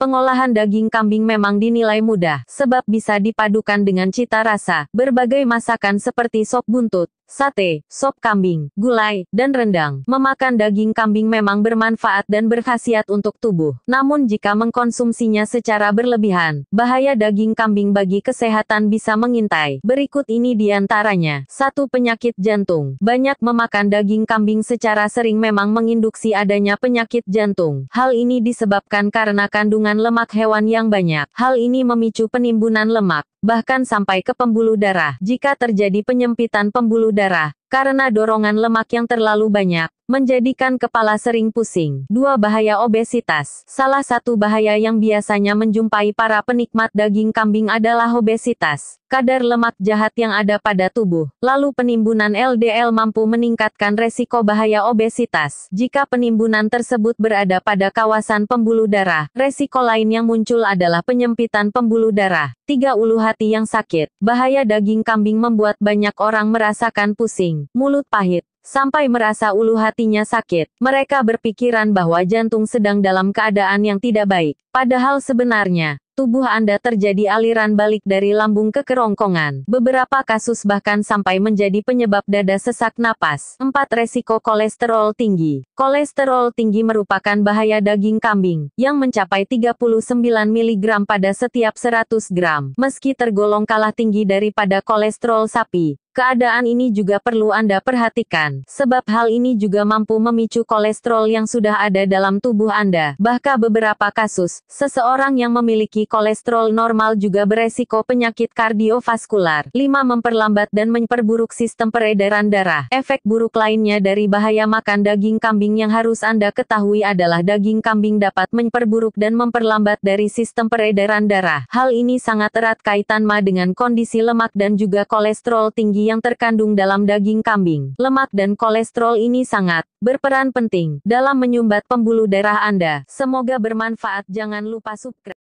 Pengolahan daging kambing memang dinilai mudah, sebab bisa dipadukan dengan cita rasa, berbagai masakan seperti sop buntut, sate, sop kambing, gulai, dan rendang. Memakan daging kambing memang bermanfaat dan berkhasiat untuk tubuh. Namun jika mengkonsumsinya secara berlebihan, bahaya daging kambing bagi kesehatan bisa mengintai. Berikut ini diantaranya. satu Penyakit jantung. Banyak memakan daging kambing secara sering memang menginduksi adanya penyakit jantung. Hal ini disebabkan karena kandungan lemak hewan yang banyak. Hal ini memicu penimbunan lemak, bahkan sampai ke pembuluh darah. Jika terjadi penyempitan pembuluh darah, darah, karena dorongan lemak yang terlalu banyak, menjadikan kepala sering pusing. Dua bahaya obesitas. Salah satu bahaya yang biasanya menjumpai para penikmat daging kambing adalah obesitas kadar lemak jahat yang ada pada tubuh. Lalu penimbunan LDL mampu meningkatkan resiko bahaya obesitas. Jika penimbunan tersebut berada pada kawasan pembuluh darah, resiko lain yang muncul adalah penyempitan pembuluh darah, tiga ulu hati yang sakit, bahaya daging kambing membuat banyak orang merasakan pusing, mulut pahit, sampai merasa ulu hatinya sakit. Mereka berpikiran bahwa jantung sedang dalam keadaan yang tidak baik, padahal sebenarnya tubuh Anda terjadi aliran balik dari lambung ke kerongkongan. Beberapa kasus bahkan sampai menjadi penyebab dada sesak napas. 4. Resiko kolesterol tinggi. Kolesterol tinggi merupakan bahaya daging kambing, yang mencapai 39 mg pada setiap 100 gram. Meski tergolong kalah tinggi daripada kolesterol sapi, Keadaan ini juga perlu Anda perhatikan, sebab hal ini juga mampu memicu kolesterol yang sudah ada dalam tubuh Anda. Bahkan beberapa kasus, seseorang yang memiliki kolesterol normal juga beresiko penyakit kardiovaskular. 5. Memperlambat dan memperburuk sistem peredaran darah. Efek buruk lainnya dari bahaya makan daging kambing yang harus Anda ketahui adalah daging kambing dapat memperburuk dan memperlambat dari sistem peredaran darah. Hal ini sangat erat kaitan ma dengan kondisi lemak dan juga kolesterol tinggi energi yang terkandung dalam daging kambing, lemak dan kolesterol ini sangat berperan penting dalam menyumbat pembuluh darah Anda. Semoga bermanfaat. Jangan lupa subscribe.